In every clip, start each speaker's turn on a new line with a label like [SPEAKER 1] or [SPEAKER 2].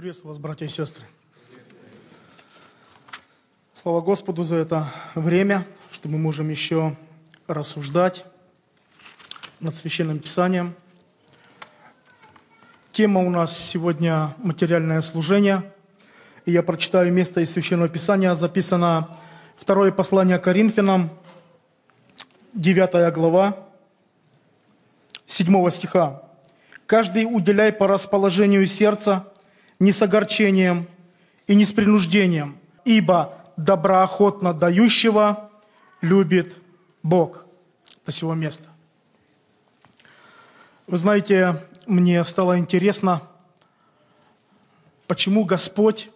[SPEAKER 1] Приветствую вас, братья и сестры. Слава Господу за это время, что мы можем еще рассуждать над Священным Писанием. Тема у нас сегодня «Материальное служение». И я прочитаю место из Священного Писания. Записано второе послание Коринфянам, 9 глава, 7 стиха. «Каждый уделяй по расположению сердца – ни с огорчением и не с принуждением, ибо доброохотно дающего любит Бог. До сего места. Вы знаете, мне стало интересно, почему Господь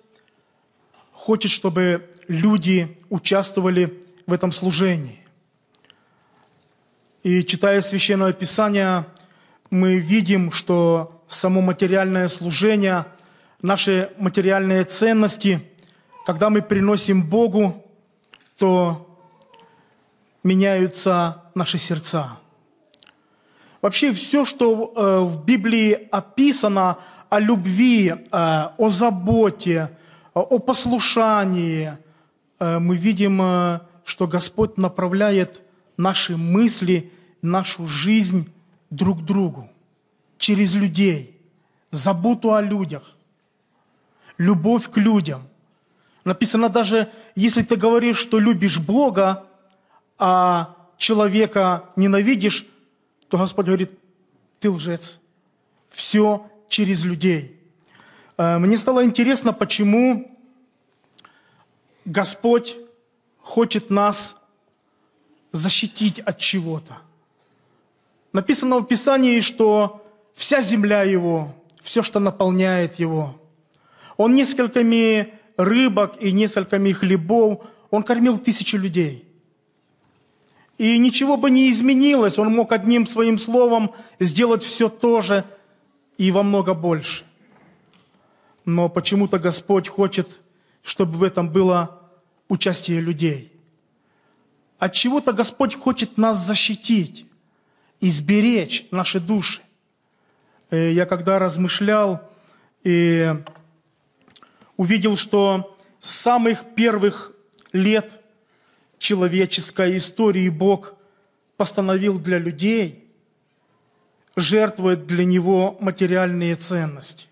[SPEAKER 1] хочет, чтобы люди участвовали в этом служении. И читая Священное Писание, мы видим, что само материальное служение – наши материальные ценности, когда мы приносим Богу, то меняются наши сердца. Вообще все, что э, в Библии описано о любви, э, о заботе, э, о послушании, э, мы видим, э, что Господь направляет наши мысли, нашу жизнь друг к другу, через людей, заботу о людях – любовь к людям. Написано даже, если ты говоришь, что любишь Бога, а человека ненавидишь, то Господь говорит, ты лжец. Все через людей. Э, мне стало интересно, почему Господь хочет нас защитить от чего-то. Написано в Писании, что вся земля Его, все, что наполняет Его – он несколькими рыбок и несколькими хлебов, он кормил тысячи людей. И ничего бы не изменилось, он мог одним своим словом сделать все то же и во много больше. Но почему-то Господь хочет, чтобы в этом было участие людей. От чего-то Господь хочет нас защитить, изберечь наши души. Э, я когда размышлял и увидел, что с самых первых лет человеческой истории Бог постановил для людей жертвовать для него материальные ценности.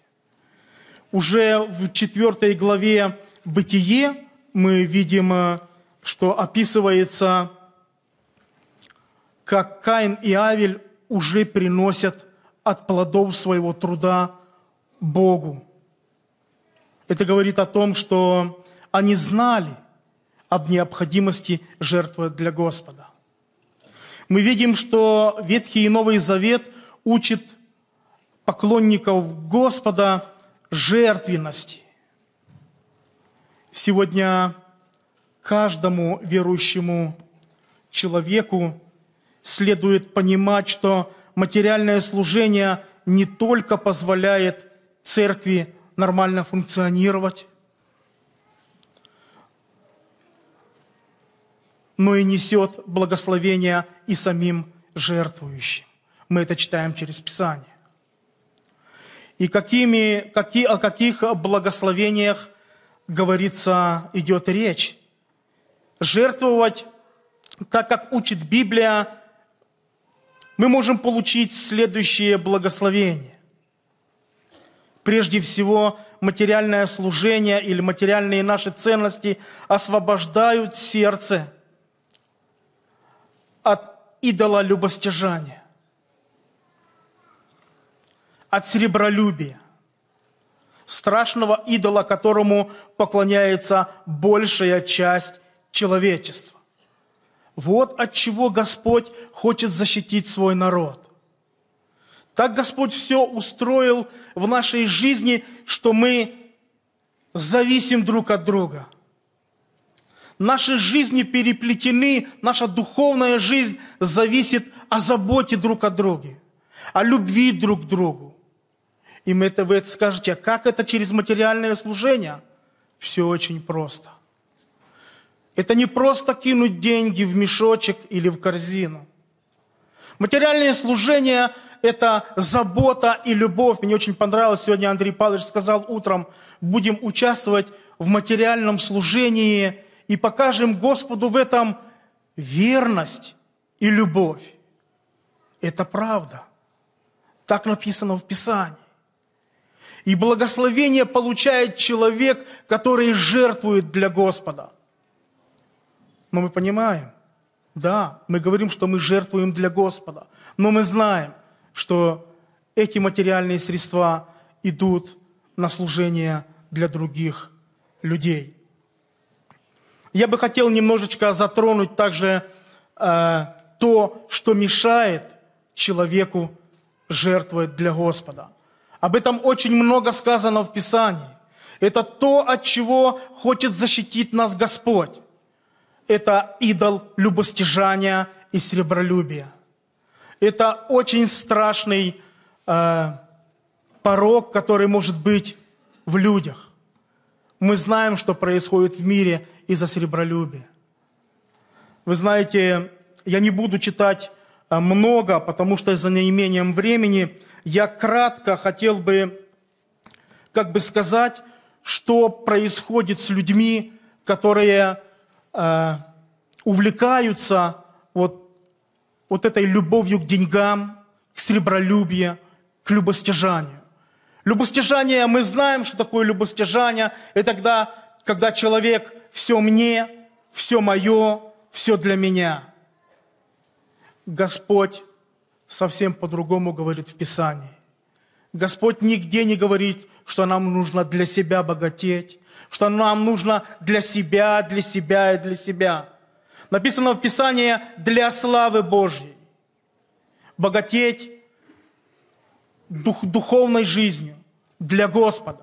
[SPEAKER 1] Уже в 4 главе «Бытие» мы видим, э, что описывается, как Каин и Авель уже приносят от плодов своего труда Богу. Это говорит о том, что они знали об необходимости жертвы для Господа. Мы видим, что Ветхий и Новый Завет учат поклонников Господа жертвенности. Сегодня каждому верующему человеку следует понимать, что материальное служение не только позволяет церкви нормально функционировать, но и несет благословение и самим жертвующим. Мы это читаем через Писание. И какими, какие, о каких благословениях говорится, идет речь. Жертвовать, так как учит Библия, мы можем получить следующее благословение. Прежде всего, материальное служение или материальные наши ценности освобождают сердце от идола любостяжания, от серебролюбия, страшного идола, которому поклоняется большая часть человечества. Вот от чего Господь хочет защитить свой народ. Так Господь все устроил в нашей жизни, что мы зависим друг от друга. Наши жизни переплетены, наша духовная жизнь зависит о заботе друг о друге, о любви друг к другу. И мы это, вы это скажете, а как это через материальное служение? Все очень просто. Это не просто кинуть деньги в мешочек или в корзину. Материальное служение – это забота и любовь. Мне очень понравилось, сегодня Андрей Павлович сказал утром, будем участвовать в материальном служении и покажем Господу в этом верность и любовь. Это правда. Так написано в Писании. И благословение получает человек, который жертвует для Господа. Но мы понимаем, да, мы говорим, что мы жертвуем для Господа, но мы знаем, что эти материальные средства идут на служение для других людей. Я бы хотел немножечко затронуть также э, то, что мешает человеку жертвовать для Господа. Об этом очень много сказано в Писании. Это то, от чего хочет защитить нас Господь. Это идол любостяжания и серебролюбия – это очень страшный э, порог, который может быть в людях. Мы знаем, что происходит в мире из-за серебролюбия. Вы знаете, я не буду читать э, много, потому что за неимением времени я кратко хотел бы, как бы сказать, что происходит с людьми, которые э, увлекаются вот вот этой любовью к деньгам, к сребролюбию, к любостяжанию. Любостяжание, мы знаем, что такое любостяжание. Это тогда, когда человек все мне, все мое, все для меня. Господь совсем по-другому говорит в Писании. Господь нигде не говорит, что нам нужно для себя богатеть, что нам нужно для себя, для себя и для себя. Написано в Писании «для славы Божьей». Богатеть дух, духовной жизнью для Господа.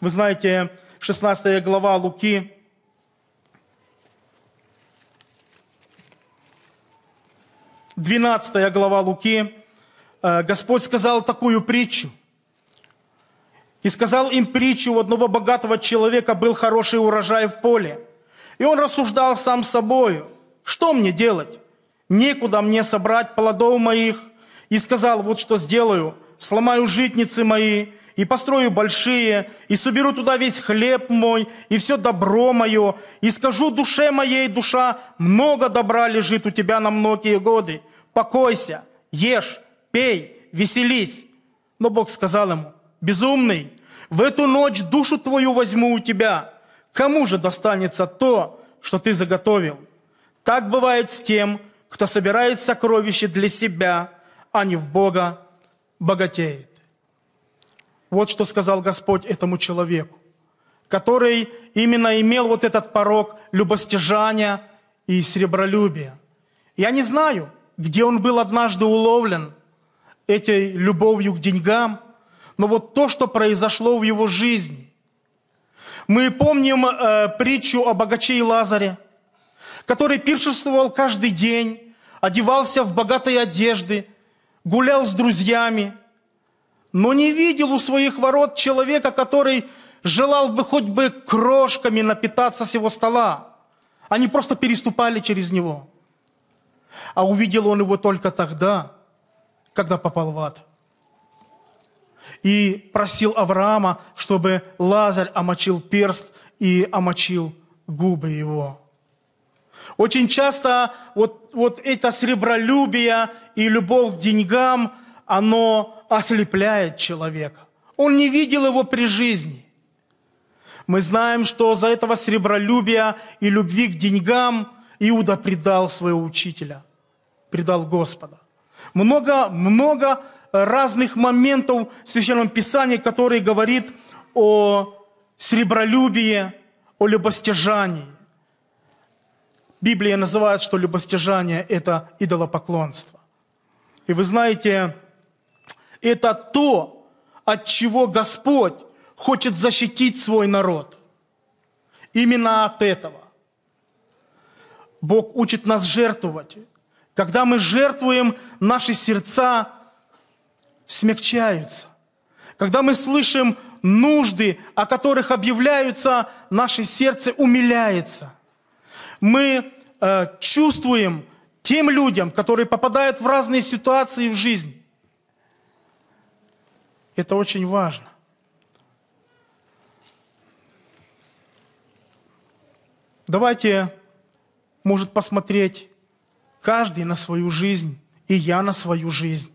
[SPEAKER 1] Вы знаете, 16 глава Луки, Двенадцатая глава Луки, э, Господь сказал такую притчу. И сказал им притчу, у одного богатого человека был хороший урожай в поле. И он рассуждал сам с собою, что мне делать? Некуда мне собрать плодов моих. И сказал, вот что сделаю, сломаю житницы мои, и построю большие, и соберу туда весь хлеб мой, и все добро мое, и скажу душе моей, душа, много добра лежит у тебя на многие годы, покойся, ешь, пей, веселись. Но Бог сказал ему, безумный, в эту ночь душу твою возьму у тебя – Кому же достанется то, что ты заготовил? Так бывает с тем, кто собирает сокровища для себя, а не в Бога богатеет. Вот что сказал Господь этому человеку, который именно имел вот этот порог любостяжания и серебролюбия. Я не знаю, где он был однажды уловлен этой любовью к деньгам, но вот то, что произошло в его жизни, мы помним э, притчу о богаче и Лазаре, который пиршествовал каждый день, одевался в богатые одежды, гулял с друзьями, но не видел у своих ворот человека, который желал бы хоть бы крошками напитаться с его стола. Они просто переступали через него. А увидел он его только тогда, когда попал в ад и просил Авраама, чтобы Лазарь омочил перст и омочил губы его. Очень часто вот, вот это сребролюбие и любовь к деньгам, оно ослепляет человека. Он не видел его при жизни. Мы знаем, что за этого сребролюбия и любви к деньгам Иуда предал своего учителя, предал Господа. Много, много разных моментов в Священном Писании, которые говорит о сребролюбии, о любостяжании. Библия называет, что любостяжание – это идолопоклонство. И вы знаете, это то, от чего Господь хочет защитить свой народ. Именно от этого. Бог учит нас жертвовать. Когда мы жертвуем, наши сердца смягчаются. Когда мы слышим нужды, о которых объявляются, наше сердце умиляется. Мы э, чувствуем тем людям, которые попадают в разные ситуации в жизнь. Это очень важно. Давайте, может, посмотреть каждый на свою жизнь, и я на свою жизнь.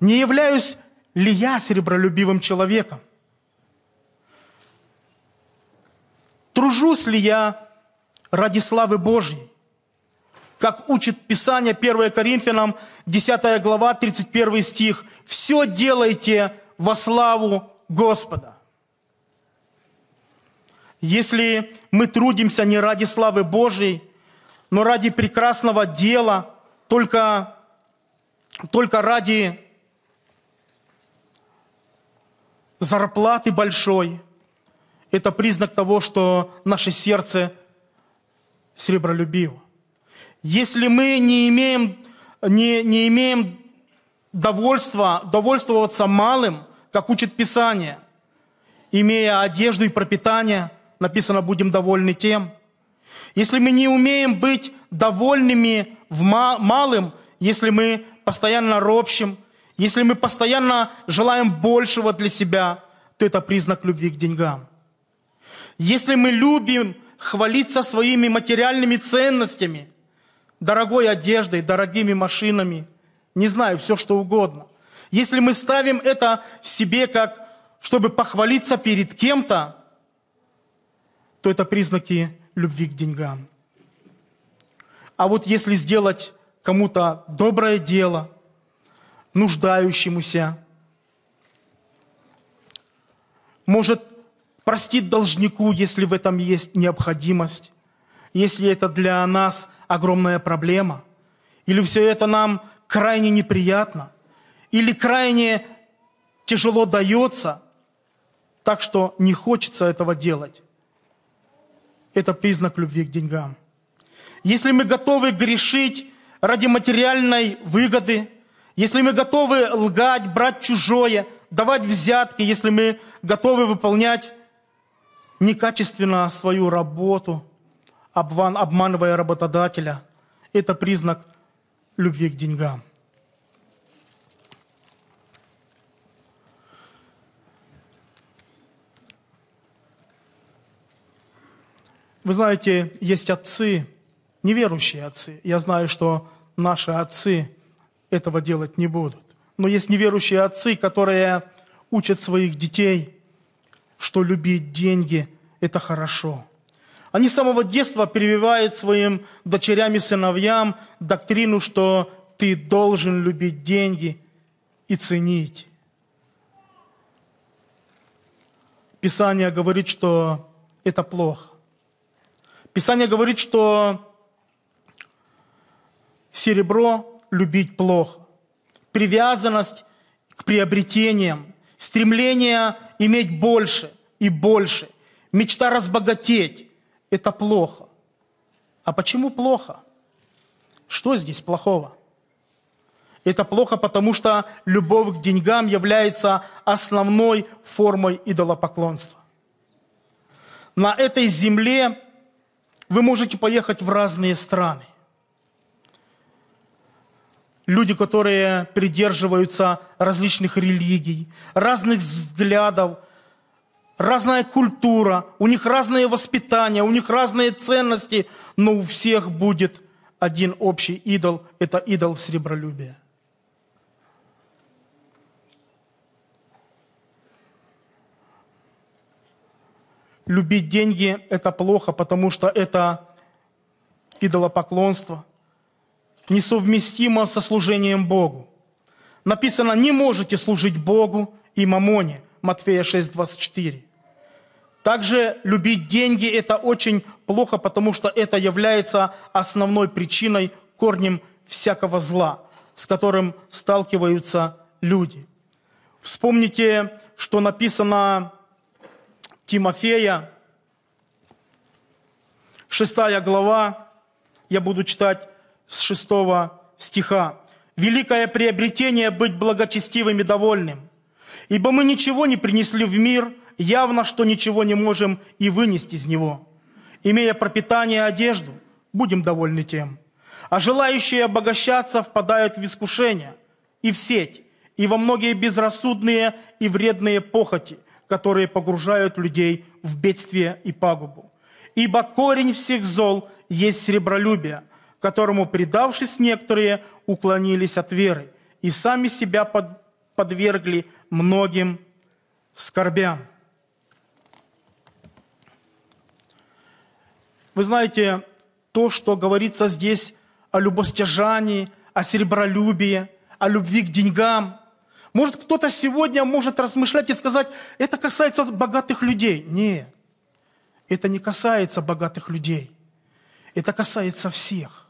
[SPEAKER 1] Не являюсь ли я серебролюбивым человеком? Тружусь ли я ради славы Божьей? Как учит Писание 1 Коринфянам, 10 глава, 31 стих. «Все делайте во славу Господа». Если мы трудимся не ради славы Божьей, но ради прекрасного дела, только, только ради зарплаты большой, это признак того, что наше сердце серебролюбиво. Если мы не имеем, не, не имеем довольства, довольствоваться малым, как учит Писание, имея одежду и пропитание, написано, будем довольны тем. Если мы не умеем быть довольными в малым, если мы постоянно ропщим – если мы постоянно желаем большего для себя, то это признак любви к деньгам. Если мы любим хвалиться своими материальными ценностями, дорогой одеждой, дорогими машинами, не знаю, все что угодно. Если мы ставим это себе как, чтобы похвалиться перед кем-то, то это признаки любви к деньгам. А вот если сделать кому-то доброе дело – нуждающемуся, может простить должнику, если в этом есть необходимость, если это для нас огромная проблема, или все это нам крайне неприятно, или крайне тяжело дается, так что не хочется этого делать. Это признак любви к деньгам. Если мы готовы грешить ради материальной выгоды, если мы готовы лгать, брать чужое, давать взятки, если мы готовы выполнять некачественно свою работу, обманывая работодателя, это признак любви к деньгам. Вы знаете, есть отцы, неверующие отцы. Я знаю, что наши отцы – этого делать не будут. Но есть неверующие отцы, которые учат своих детей, что любить деньги – это хорошо. Они с самого детства прививают своим дочерям и сыновьям доктрину, что ты должен любить деньги и ценить. Писание говорит, что это плохо. Писание говорит, что серебро любить плохо. Привязанность к приобретениям, стремление иметь больше и больше, мечта разбогатеть – это плохо. А почему плохо? Что здесь плохого? Это плохо, потому что любовь к деньгам является основной формой идолопоклонства. На этой земле вы можете поехать в разные страны люди, которые придерживаются различных религий, разных взглядов, разная культура, у них разное воспитание, у них разные ценности, но у всех будет один общий идол – это идол сребролюбия. Любить деньги – это плохо, потому что это идолопоклонство – несовместимо со служением Богу. Написано, не можете служить Богу и мамоне. Матфея 6, 24. Также любить деньги – это очень плохо, потому что это является основной причиной, корнем всякого зла, с которым сталкиваются люди. Вспомните, что написано Тимофея, 6 глава, я буду читать с 6 стиха. «Великое приобретение – быть благочестивым и довольным, ибо мы ничего не принесли в мир, явно, что ничего не можем и вынести из него. Имея пропитание и одежду, будем довольны тем. А желающие обогащаться впадают в искушение и в сеть, и во многие безрассудные и вредные похоти, которые погружают людей в бедствие и пагубу. Ибо корень всех зол есть сребролюбие – которому, предавшись некоторые, уклонились от веры и сами себя под, подвергли многим скорбям. Вы знаете, то, что говорится здесь о любостяжании, о серебролюбии, о любви к деньгам. Может, кто-то сегодня может размышлять и сказать, это касается богатых людей. Нет, это не касается богатых людей. Это касается всех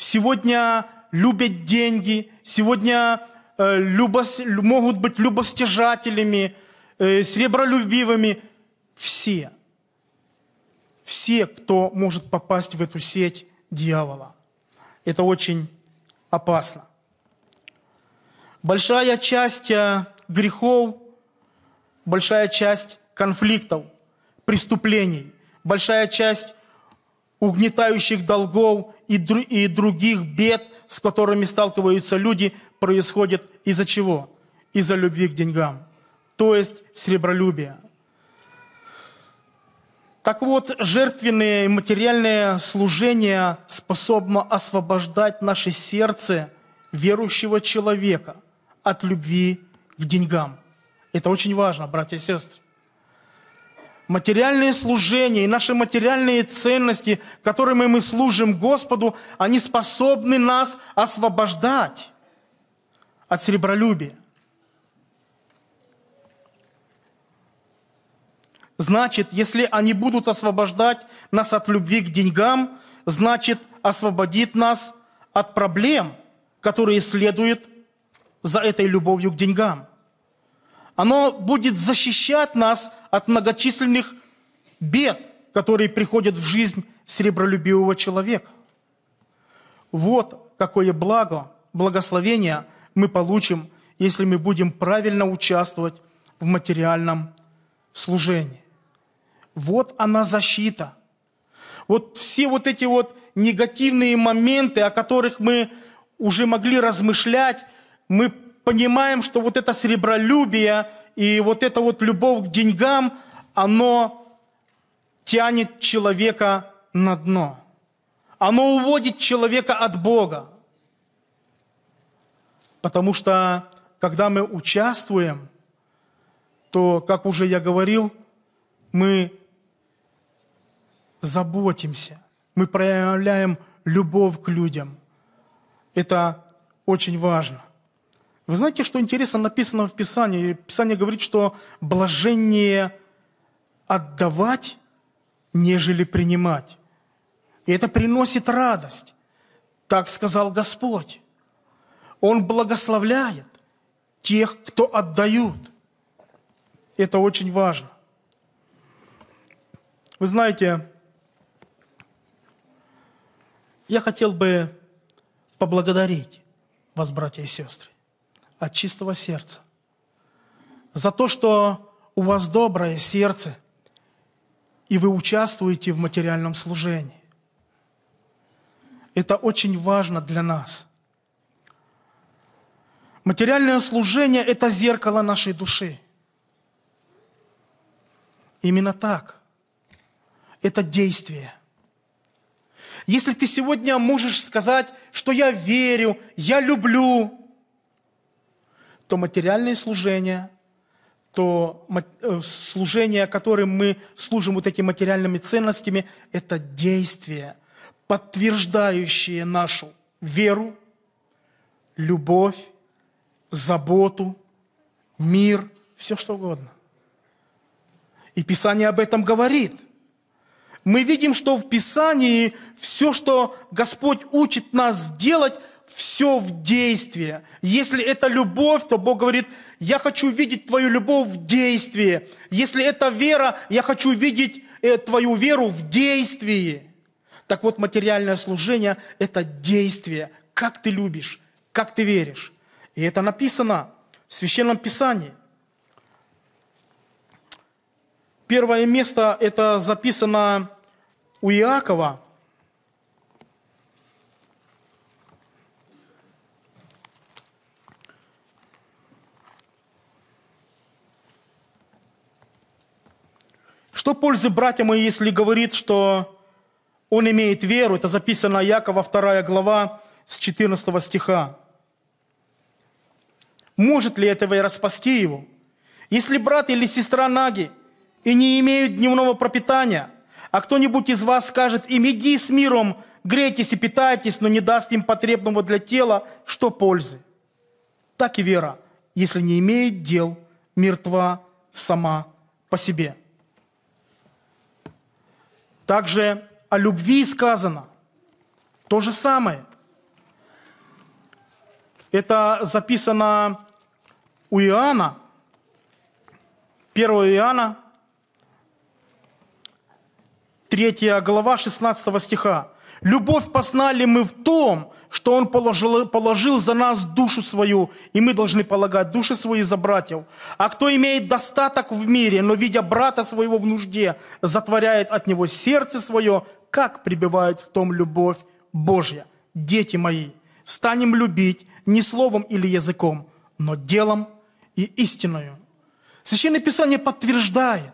[SPEAKER 1] сегодня любят деньги, сегодня э, любос, могут быть любостяжателями, э, сребролюбивыми. Все, все, кто может попасть в эту сеть дьявола. Это очень опасно. Большая часть э, грехов, большая часть конфликтов, преступлений, большая часть угнетающих долгов и, дру, и других бед, с которыми сталкиваются люди, происходит из-за чего? Из-за любви к деньгам, то есть серебролюбия. Так вот, жертвенное и материальное служение способно освобождать наше сердце верующего человека от любви к деньгам. Это очень важно, братья и сестры материальные служения и наши материальные ценности, которыми мы служим Господу, они способны нас освобождать от серебролюбия. Значит, если они будут освобождать нас от любви к деньгам, значит, освободит нас от проблем, которые следуют за этой любовью к деньгам. Оно будет защищать нас от многочисленных бед, которые приходят в жизнь серебролюбивого человека. Вот какое благо, благословение мы получим, если мы будем правильно участвовать в материальном служении. Вот она защита. Вот все вот эти вот негативные моменты, о которых мы уже могли размышлять, мы понимаем, что вот это сребролюбие и вот это вот любовь к деньгам, оно тянет человека на дно. Оно уводит человека от Бога. Потому что, когда мы участвуем, то, как уже я говорил, мы заботимся, мы проявляем любовь к людям. Это очень важно. Вы знаете, что интересно написано в Писании? Писание говорит, что блажение отдавать, нежели принимать. И это приносит радость. Так сказал Господь. Он благословляет тех, кто отдают. Это очень важно. Вы знаете, я хотел бы поблагодарить вас, братья и сестры от чистого сердца. За то, что у вас доброе сердце, и вы участвуете в материальном служении. Это очень важно для нас. Материальное служение – это зеркало нашей души. Именно так. Это действие. Если ты сегодня можешь сказать, что я верю, я люблю, то материальные служения, то э, служение, которым мы служим вот этими материальными ценностями, это действия, подтверждающие нашу веру, любовь, заботу, мир, все что угодно. И Писание об этом говорит. Мы видим, что в Писании все, что Господь учит нас делать, все в действии. Если это любовь, то Бог говорит, я хочу видеть твою любовь в действии. Если это вера, я хочу видеть э, твою веру в действии. Так вот, материальное служение – это действие. Как ты любишь, как ты веришь. И это написано в Священном Писании. Первое место – это записано у Иакова – Что пользы, братья мои, если говорит, что он имеет веру? Это записано Якова 2 глава с 14 стиха. Может ли этого и распасти его? Если брат или сестра наги и не имеют дневного пропитания, а кто-нибудь из вас скажет им, иди с миром, грейтесь и питайтесь, но не даст им потребного для тела, что пользы? Так и вера, если не имеет дел, мертва сама по себе. Также о любви сказано то же самое. Это записано у Иоанна, 1 Иоанна, 3 глава 16 стиха. «Любовь познали мы в том, что Он положил, положил за нас душу свою, и мы должны полагать души свои за братьев. А кто имеет достаток в мире, но, видя брата своего в нужде, затворяет от него сердце свое, как пребывает в том любовь Божья? Дети мои, станем любить не словом или языком, но делом и истиною. Священное Писание подтверждает,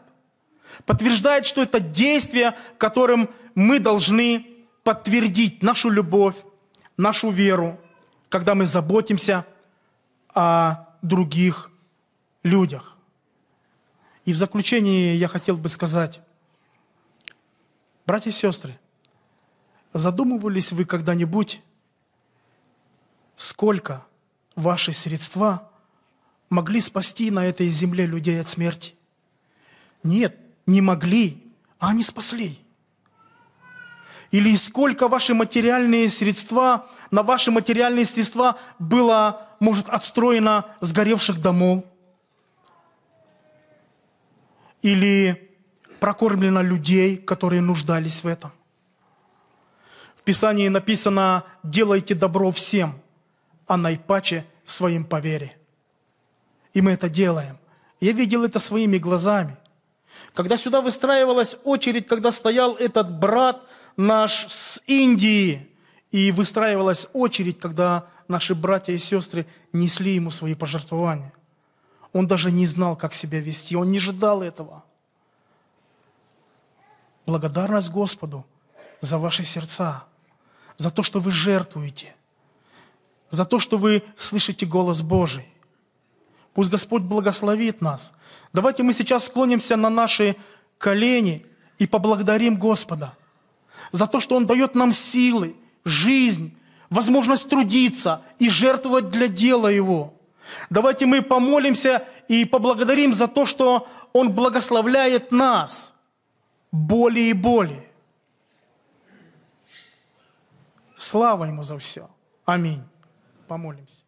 [SPEAKER 1] подтверждает, что это действие, которым мы должны подтвердить нашу любовь нашу веру, когда мы заботимся о других людях. И в заключение я хотел бы сказать, братья и сестры, задумывались вы когда-нибудь, сколько ваши средства могли спасти на этой земле людей от смерти? Нет, не могли, а они спасли. Или сколько ваши материальные средства, на ваши материальные средства было, может, отстроено сгоревших домов? Или прокормлено людей, которые нуждались в этом? В Писании написано «делайте добро всем, а наипаче своим по И мы это делаем. Я видел это своими глазами. Когда сюда выстраивалась очередь, когда стоял этот брат – наш с Индии, и выстраивалась очередь, когда наши братья и сестры несли ему свои пожертвования. Он даже не знал, как себя вести, он не ожидал этого. Благодарность Господу за ваши сердца, за то, что вы жертвуете, за то, что вы слышите голос Божий. Пусть Господь благословит нас. Давайте мы сейчас склонимся на наши колени и поблагодарим Господа – за то, что Он дает нам силы, жизнь, возможность трудиться и жертвовать для дела Его. Давайте мы помолимся и поблагодарим за то, что Он благословляет нас более и более. Слава Ему за все. Аминь. Помолимся.